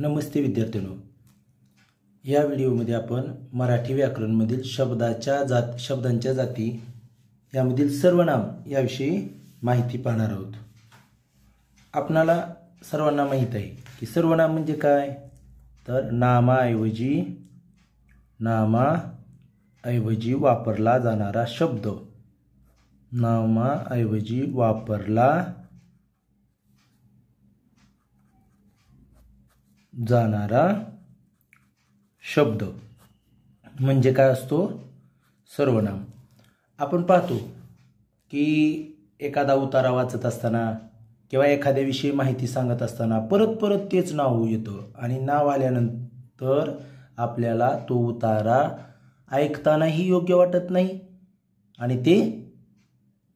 नमस्ते विद्यार्थ्यांनो या व्हिडिओमध्ये आपण मराठी व्याकरणमधील शब्दाच्या जात शब्दांच्या जाती यामधील सर्वनाम याविषयी माहिती पाहणार आहोत आपणाला सर्वांना माहीत आहे की सर्वनाम म्हणजे काय तर नामाऐवजी नामाऐवजी वापरला जाणारा शब्द नामाऐवजी वापरला जाणारा शब्द म्हणजे काय असतो सर्वनाम आपण पाहतो की एखादा उतारा वाचत असताना किंवा एखाद्याविषयी माहिती सांगत असताना परत परत तेच नाव येतं आणि नाव आल्यानंतर आपल्याला तो उतारा ऐकतानाही योग्य वाटत नाही आणि ते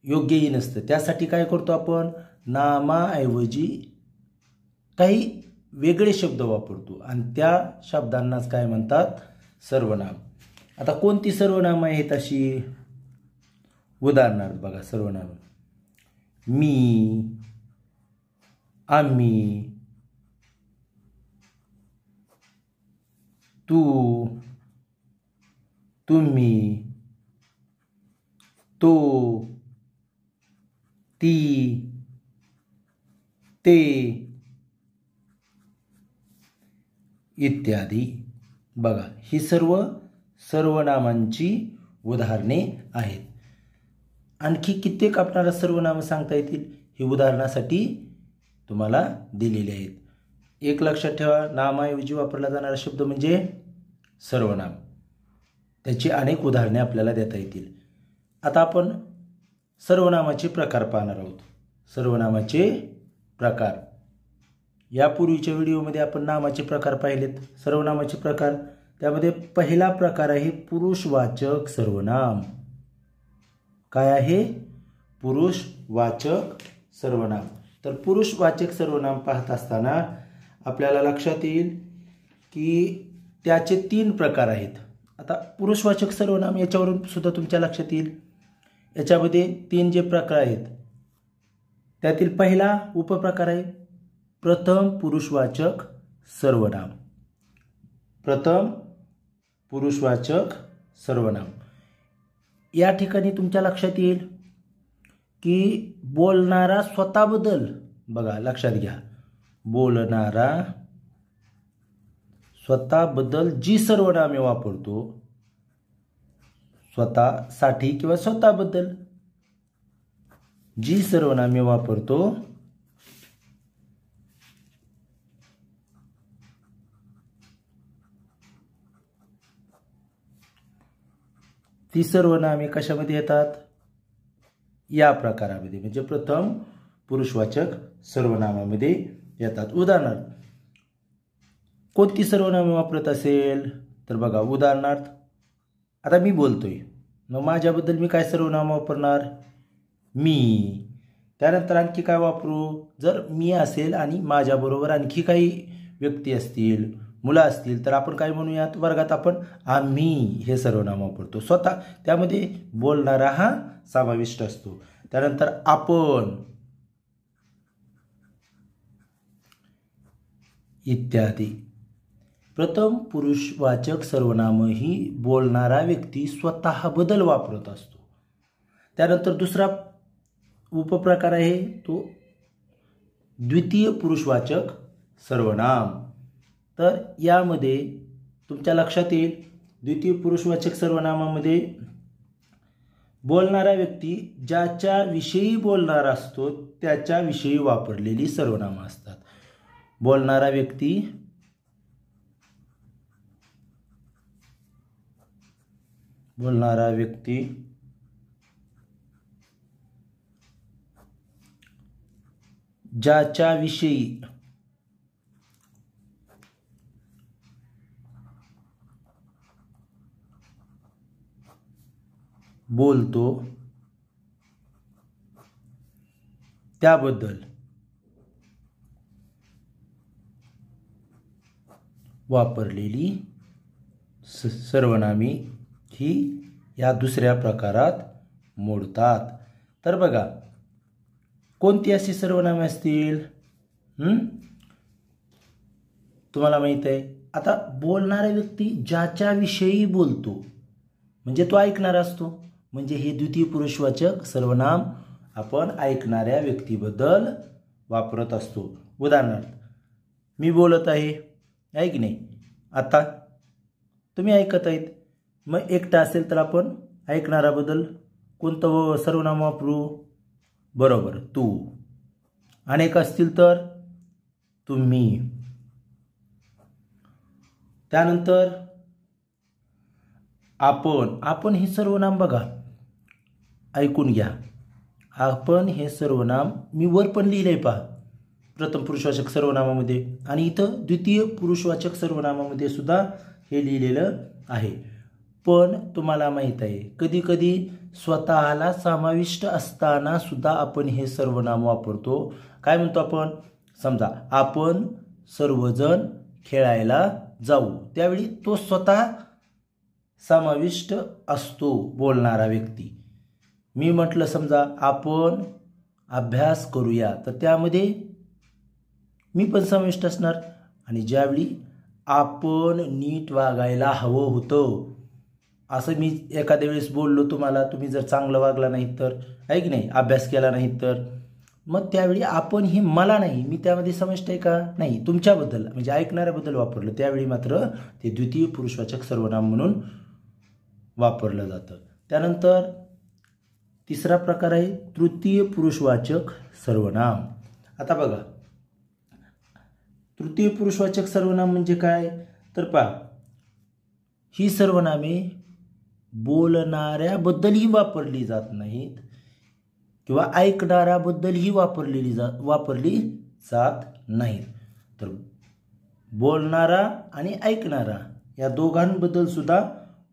योग्यही नसतं त्यासाठी काय करतो आपण नामाऐवजी काही वेगळे शब्द वापरतो आणि त्या शब्दांनाच काय म्हणतात सर्वनाम आता कोणती सर्वनाम आहेत अशी उदाहरणार्थ बघा सर्वनाम मी आम्ही तू तुम्ही तो ती ते इत्यादी बघा ही सर्व सर्वनामांची उदाहरणे आहेत आणखी कित्येक आपणाला सर्वनाम सांगता येतील ही उदाहरणासाठी तुम्हाला दिलेली आहेत एक लक्षात ठेवा नामाऐवजी वापरला जाणारा शब्द म्हणजे सर्वनाम त्याची अनेक उदाहरणे आपल्याला देता येतील आता आपण सर्वनामाचे प्रकार पाहणार आहोत सर्वनामाचे प्रकार यापूर्वीच्या व्हिडिओमध्ये आपण नामाचे प्रकार पाहिलेत सर्वनामाचे प्रकार त्यामध्ये पहिला प्रकार आहे पुरुषवाचक सर्वनाम काय आहे पुरुषवाचक सर्वनाम तर पुरुषवाचक सर्वनाम पाहत असताना आपल्याला लक्षात येईल की त्याचे तीन प्रकार आहेत आता पुरुषवाचक सर्वनाम याच्यावरून सुद्धा तुमच्या लक्षात येईल याच्यामध्ये तीन जे प्रकार आहेत त्यातील पहिला उपप्रकार आहे प्रथम पुरुषवाचक सर्वनाम प्रथम पुरुषवाचक सर्वनाम या ठिकाणी तुमच्या लक्षात येईल की बोलणारा स्वतःबद्दल बघा लक्षात घ्या बोलणारा स्वतःबद्दल जी सर्वनामे वापरतो स्वतःसाठी किंवा स्वतःबद्दल जी सर्वनामे वापरतो ती सर्व नामे कशामध्ये येतात या प्रकारामध्ये म्हणजे प्रथम पुरुषवाचक सर्वनामामध्ये येतात उदाहरणार्थ कोणती सर्वनामे वापरत असेल तर बघा उदाहरणार्थ आता मी बोलतोय मग माझ्याबद्दल मी काय सर्वनाम वापरणार मी त्यानंतर आणखी काय वापरू जर मी असेल आणि माझ्याबरोबर आणखी काही व्यक्ती असतील मुलं असतील तर आपण काय म्हणूयात वर्गात आपण आम्ही हे सर्वनाम वापरतो स्वतः त्यामध्ये बोलणारा हा समाविष्ट असतो त्यानंतर आपण इत्यादी प्रथम पुरुषवाचक सर्वनाम ही बोलणारा व्यक्ती स्वतः बदल वापरत असतो त्यानंतर दुसरा उपप्रकार आहे तो द्वितीय पुरुषवाचक सर्वनाम तर यामध्ये तुमच्या लक्षात येईल द्वितीय पुरुषवाचक सर्वनामामध्ये बोलणारा व्यक्ती ज्याच्याविषयी बोलणारा असतो त्याच्याविषयी वापरलेली सर्वनामं असतात बोलणारा व्यक्ती बोलणारा व्यक्ती ज्याच्याविषयी बोलतो त्याबद्दल वापरलेली स सर्वनामी ही या दुसऱ्या प्रकारात मोडतात तर बघा कोणती अशी सर्वनामे असतील तुम्हाला माहित आहे आता बोलणारा व्यक्ती ज्याच्याविषयी बोलतो म्हणजे तो ऐकणारा असतो म्हणजे हे द्वितीय पुरुषवाचक सर्वनाम आपण ऐकणाऱ्या व्यक्तीबद्दल वापरत असतो उदाहरणार्थ मी बोलत आहे आहे की नाही आता तुम्ही ऐकत आहेत मग एकटा असेल तर आपण ऐकणाऱ्याबद्दल कोणतं सर्वनाम वापरू बरोबर तू अनेक असतील तर तुम्ही त्यानंतर आपण आपण हे सर्वनाम बघा ऐकून घ्या आपण हे सर्वनाम मी वर पण लिहिलं आहे पहा प्रथम पुरुषवाचक सर्वनामामध्ये आणि इथं द्वितीय पुरुषवाचक सर्वनामामध्ये सुद्धा हे लिहिलेलं आहे पण तुम्हाला माहीत आहे कधीकधी स्वतःला समाविष्ट असताना सुद्धा आपण हे सर्वनाम वापरतो काय म्हणतो आपण समजा आपण सर्वजण खेळायला जाऊ त्यावेळी तो स्वतः समाविष्ट असतो बोलणारा व्यक्ती मी म्हटलं समजा आपण अभ्यास करूया तर त्यामध्ये मी पण समाविष्ट असणार आणि ज्यावेळी आपण नीट वागायला हवं होतं असं मी एखाद्या वेळेस बोललो तुम्हाला तुम्ही जर चांगलं वागला नाही तर आहे की नाही अभ्यास केला नाही तर मग त्यावेळी आपण हे मला नाही मी त्यामध्ये समाविष्ट आहे का नाही तुमच्याबद्दल म्हणजे ऐकणाऱ्याबद्दल वापरलं त्यावेळी मात्र ते द्वितीय पुरुषवाचक सर्वनाम म्हणून वापरलं जातं त्यानंतर तिसरा प्रकार आहे तृतीय पुरुषवाचक सर्वनाम आता बघा तृतीय पुरुषवाचक सर्वनाम म्हणजे काय तर पहा ही सर्वनामे बोलणाऱ्याबद्दलही वापरली जात नाहीत किंवा ऐकणाऱ्याबद्दलही वापरलेली जात वापरली जात नाहीत तर बोलणारा आणि ऐकणारा या दोघांबद्दलसुद्धा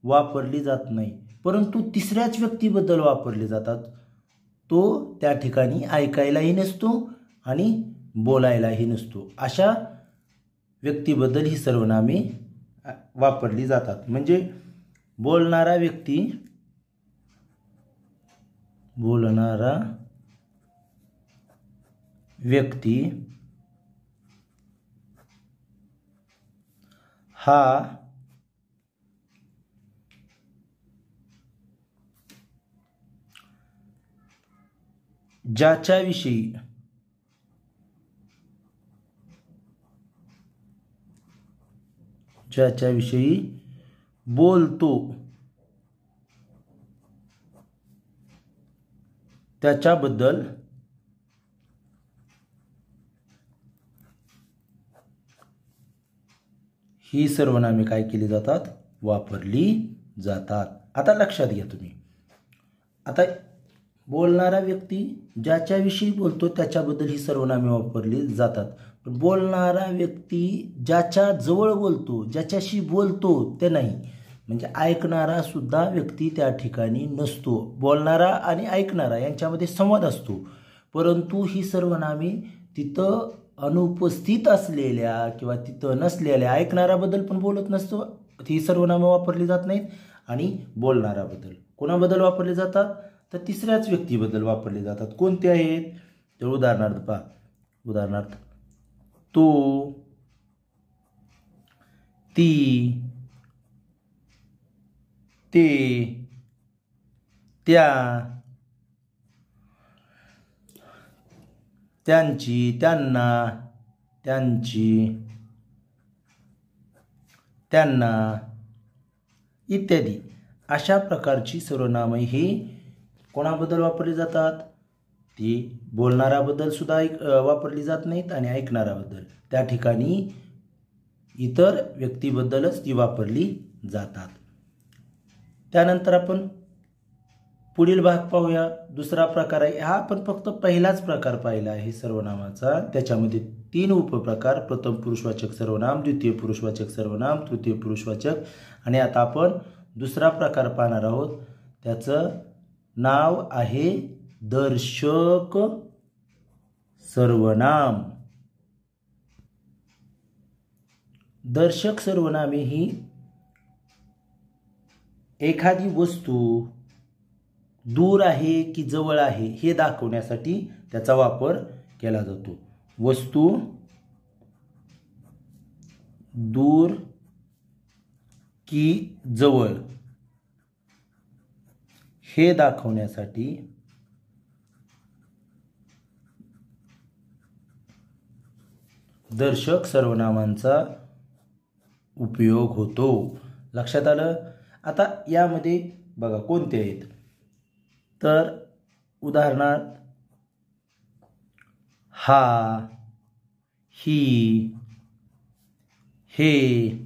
वापरली जात नाही परंतु तिसऱ्याच व्यक्तीबद्दल वापरले जातात तो त्या ठिकाणी ऐकायलाही नसतो आणि बोलायलाही नसतो अशा व्यक्तीबद्दल ही सर्वनामे वापरली जातात म्हणजे बोलणारा व्यक्ती बोलणारा व्यक्ती हा ज्याच्याविषयी ज्याच्याविषयी बोलतो त्याच्याबद्दल ही सर्व नामे काय केली जातात वापरली जातात आता लक्षात घ्या तुम्ही आता बोलणारा व्यक्ती ज्याच्याविषयी बोलतो त्याच्याबद्दल ही सर्वनामे वापरली जातात पण बोलणारा व्यक्ती ज्याच्या जवळ बोलतो ज्याच्याशी बोलतो ते नाही म्हणजे ऐकणारा सुद्धा व्यक्ती त्या ठिकाणी नसतो बोलणारा आणि ऐकणारा यांच्यामध्ये संवाद असतो परंतु ही सर्वनामे तिथं अनुपस्थित असलेल्या किंवा तिथं नसलेल्या ऐकणाऱ्याबद्दल पण बोलत नसतो ही सर्वनामं वापरली जात नाहीत आणि बोलणाराबद्दल कोणाबद्दल वापरले जातात तर तिसऱ्याच व्यक्तीबद्दल वापरले जातात कोणते आहेत तर उदाहरणार्थ पहा उदाहरणार्थ तो ती ते त्या त्यांची त्यांना त्यांची त्यांना इत्यादी अशा प्रकारची सर्वनामे ही कोणाबद्दल वापरली जातात ती बोलणाऱ्याबद्दल सुद्धा ऐक वापरली जात नाहीत आणि ऐकणाऱ्याबद्दल त्या ठिकाणी इतर व्यक्तीबद्दलच ती वापरली जातात त्यानंतर आपण पुढील भाग पाहूया दुसरा प्रकार आहे हा आपण फक्त पहिलाच प्रकार पाहिला आहे सर्वनामाचा त्याच्यामध्ये तीन उपप्रकार प्रथम पुरुषवाचक सर्वनाम द्वितीय पुरुषवाचक सर्वनाम तृतीय पुरुषवाचक आणि आता आपण दुसरा प्रकार पाहणार आहोत त्याचं नाव आहे दर्शक सर्वनाम दर्शक सर्वनामे ही एखादी वस्तू दूर आहे की जवळ आहे हे दाखवण्यासाठी त्याचा वापर केला जातो वस्तू दूर की जवळ हे दाखवण्यासाठी दर्शक सर्वनामांचा उपयोग होतो लक्षात आलं आता यामध्ये बघा कोणते आहेत तर उदाहरणार्थ हा ही हे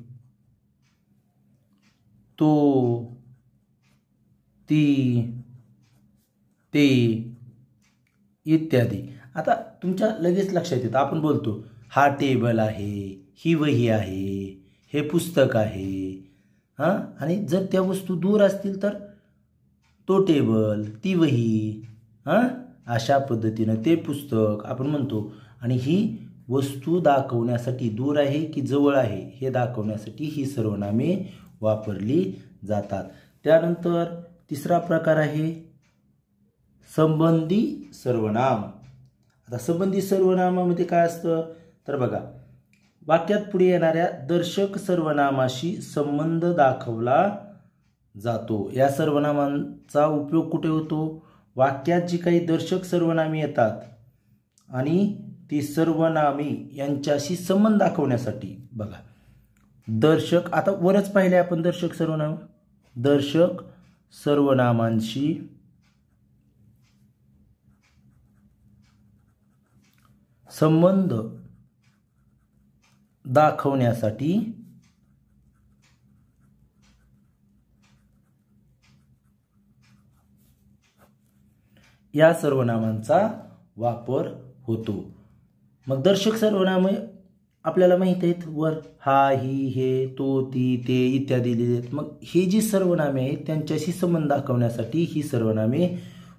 तो ती ते इत्यादी आता तुमच्या लगेच लक्षात येतं आपण बोलतो हा टेबल आहे ही वही आहे हे पुस्तक आहे हां आणि जर त्या वस्तू दूर असतील तर तो टेबल ती वही हां अशा पद्धतीनं ते पुस्तक आपण म्हणतो आणि ही वस्तू दाखवण्यासाठी दूर आहे की जवळ आहे हे दाखवण्यासाठी ही सर्वनामे वापरली जातात त्यानंतर तिसरा प्रकार आहे संबंधी सर्वनाम आता संबंधी सर्वनामामध्ये काय असतं तर बघा वाक्यात पुढे येणाऱ्या दर्शक सर्वनामाशी संबंध दाखवला जातो या सर्वनामांचा उपयोग कुठे होतो वाक्यात जी काही दर्शक सर्वनामी येतात आणि ती सर्वनामी यांच्याशी संबंध दाखवण्यासाठी बघा दर्शक आता वरच पाहिले आपण दर्शक सर्वनाम दर्शक सर्वनामांशी संबंध दाखवण्यासाठी या सर्वनामांचा वापर होतो मग दर्शक सर्वनामे आपल्याला माहीत आहेत वर हा ही हे तो ती ते इत्यादी दिलेले आहेत मग ही जी सर्वनामे आहेत त्यांच्याशी संबंध दाखवण्यासाठी ही सर्वनामे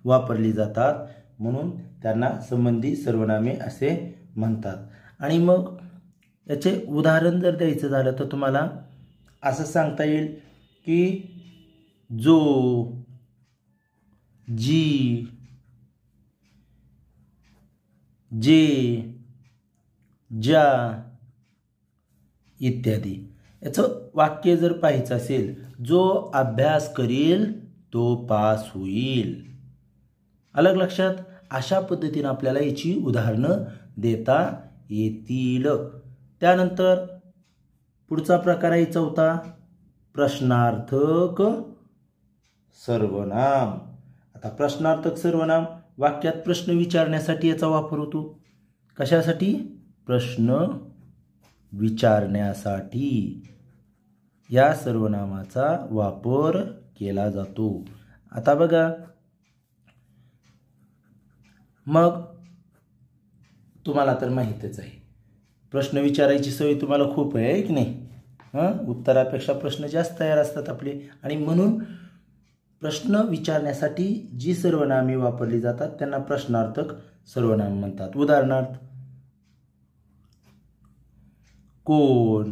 वापरली जातात म्हणून त्यांना संबंधी सर्वनामे असे म्हणतात आणि मग याचे उदाहरण जर द्यायचं झालं तर तुम्हाला असं सांगता येईल की जो जी जे ज्या इत्यादी याचं वाक्य जर पाहायचं असेल जो अभ्यास करील तो पास होईल अलग लक्षात अशा पद्धतीने आपल्याला याची उदाहरणं देता येतील त्यानंतर पुढचा प्रकार आहे चौथा प्रश्नार्थक सर्वनाम आता प्रश्नार्थक सर्वनाम वाक्यात प्रश्न विचारण्यासाठी याचा वापर होतो कशासाठी प्रश्न विचारण्यासाठी या सर्वनामाचा वापर केला जातो आता बघा मग तुम्हाला तर माहितच आहे प्रश्न विचारायची सवय तुम्हाला खूप आहे की नाही हां उत्तरापेक्षा प्रश्न जास्त तयार असतात आपले आणि म्हणून प्रश्न विचारण्यासाठी जी सर्वनामे वापरली जातात त्यांना प्रश्नार्थक सर्वनाम म्हणतात उदाहरणार्थ कोण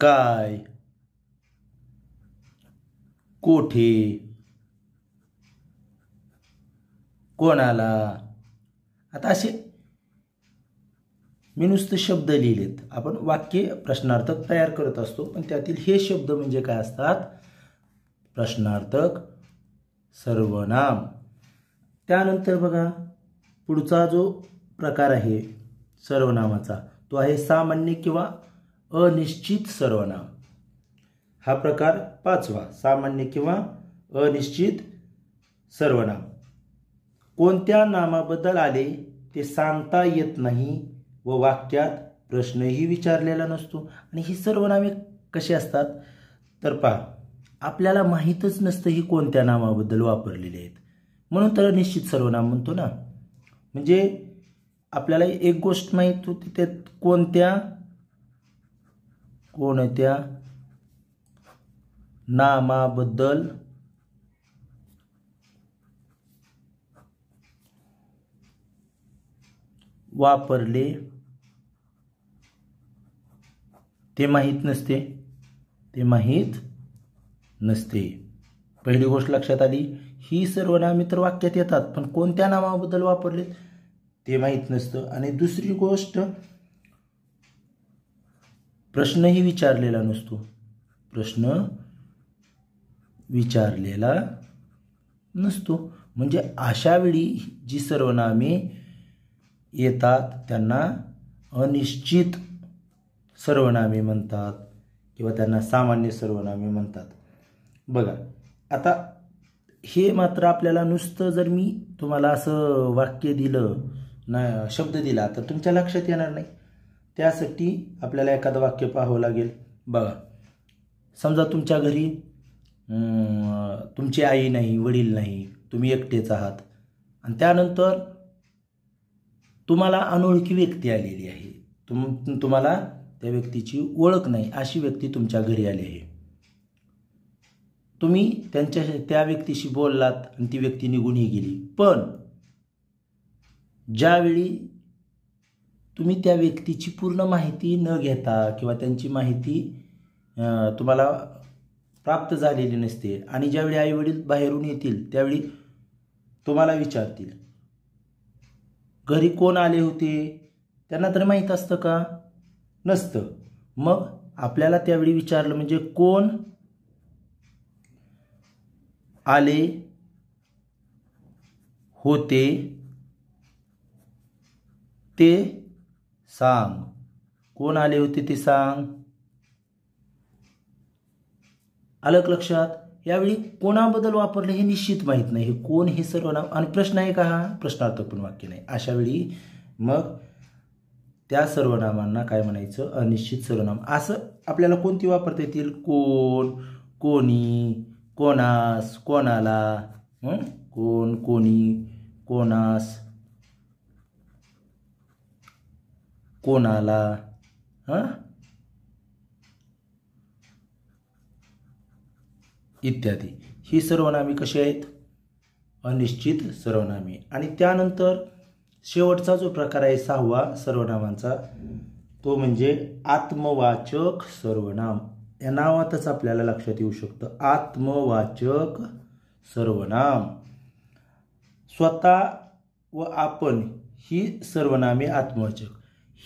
काय कोठे कोणाला आता असे मी नुसते शब्द लिहिलेत आपण वाक्य प्रश्नार्थक तयार करत असतो पण त्यातील हे शब्द म्हणजे काय असतात प्रश्नार्थक सर्वनाम त्यानंतर बघा पुढचा जो प्रकार आहे सर्वनामाचा तो आहे सामान्य किंवा अनिश्चित सर्वनाम हा प्रकार पाचवा सामान्य किंवा अनिश्चित सर्वनाम कोणत्या नामाबद्दल आले ते सांगता येत नाही व वाक्यात प्रश्नही विचारलेला नसतो आणि ही सर्वनामे कशी असतात तर पहा आपल्याला माहीतच नसतं ही कोणत्या नामाबद्दल वापरलेली आहेत म्हणून तर निश्चित सर्वनाम म्हणतो ना म्हणजे आपल्याला एक गोष्ट माहीत होती ते कोणत्या कोणत्या नामाबद्दल वापरले ते माहीत नसते ते माहीत नसते पहिली गोष्ट लक्षात आली ही सर्व नामे तर वाक्यात येतात पण कोणत्या नामाबद्दल वापरले ते माहीत नसतं आणि दुसरी गोष्ट प्रश्नही विचारलेला नसतो प्रश्न विचारलेला नसतो म्हणजे अशावेळी जी सर्वनामे येतात त्यांना अनिश्चित सर्वनामे म्हणतात किंवा त्यांना सामान्य सर्वनामे म्हणतात बघा आता हे मात्र आपल्याला नुसतं जर मी तुम्हाला असं वाक्य दिलं न शब्द दिला तर तुमच्या लक्षात येणार नाही त्यासाठी आपल्याला एखादं वाक्य पाहावं लागेल बघा समजा तुमच्या घरी तुमची आई नाही वडील नाही तुम्ही एकटेच आहात आणि त्यानंतर तुम्हाला अनोळखी व्यक्ती आलेली आहे तुम तुम्हाला त्या व्यक्तीची ओळख नाही अशी व्यक्ती तुमच्या घरी आली आहे तुम्ही त्यांच्या त्या व्यक्तीशी बोललात आणि ती व्यक्ती निघूनही गेली पण ज्यावेळी तुम्ही त्या व्यक्तीची पूर्ण माहिती न घेता किंवा त्यांची माहिती तुम्हाला प्राप्त झालेली नसते आणि ज्यावेळी आई वडील बाहेरून येतील त्यावेळी तुम्हाला विचारतील घरी कोण आले होते त्यांना तर माहीत असतं का नसतं मग आपल्याला त्यावेळी विचारलं म्हणजे कोण आले होते ते सांग कोण आले होते ते सांग आलं लक्षात यावेळी कोणाबद्दल वापरलं हे निश्चित माहीत नाही हे कोण हे सर्वनाम आणि प्रश्न आहे का हा प्रश्नार्थ पण वाक्य नाही अशा वेळी मग त्या सर्वनामांना काय म्हणायचं अनिश्चित सर्वनाम असं आपल्याला कोणती वापरता येतील कोण कोणी कोणास कोणाला कोण कोणी कोणास कोणाला हां इत्यादी ही सर्वनामी कशी आहेत अनिश्चित सर्वनामी आणि त्यानंतर शेवटचा जो प्रकार आहे सहावा सर्वनामांचा तो म्हणजे आत्मवाचक सर्वनाम या नावातच आपल्याला लक्षात येऊ शकतं आत्मवाचक सर्वनाम स्वतः व आपण ही सर्वनामे आत्मवाचक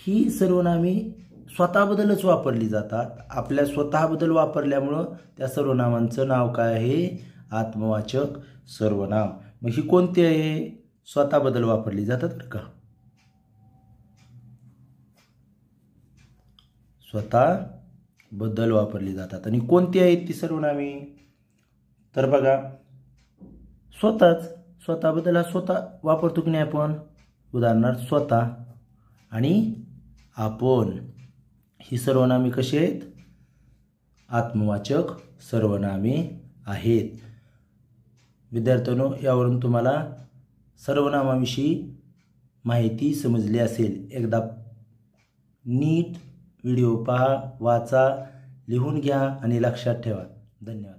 ही सर्वनामे स्वतःबद्दलच वापरली जातात आपल्या स्वतःबद्दल वापरल्यामुळं त्या सर्वनामांचं नाव काय आहे आत्मवाचक सर्वनाम मग ही कोणती आहे स्वतःबद्दल वापरली जातात बरं का स्वतःबद्दल वापरली जातात आणि कोणती आहेत ती सर्वनामे तर बघा स्वतःच स्वतःबद्दल हा स्वतः वापरतो की नाही आपण उदाहरणार्थ स्वतः आणि आपण ही सर्वनामे कशी आहेत आत्मवाचक सर्वनामे आहेत विद्यार्थ्यांनो यावरून तुम्हाला सर्वनामाविषयी माहिती समजली असेल एकदा नीट व्हिडिओ पहा वाचा लिहून घ्या आणि लक्षात ठेवा धन्यवाद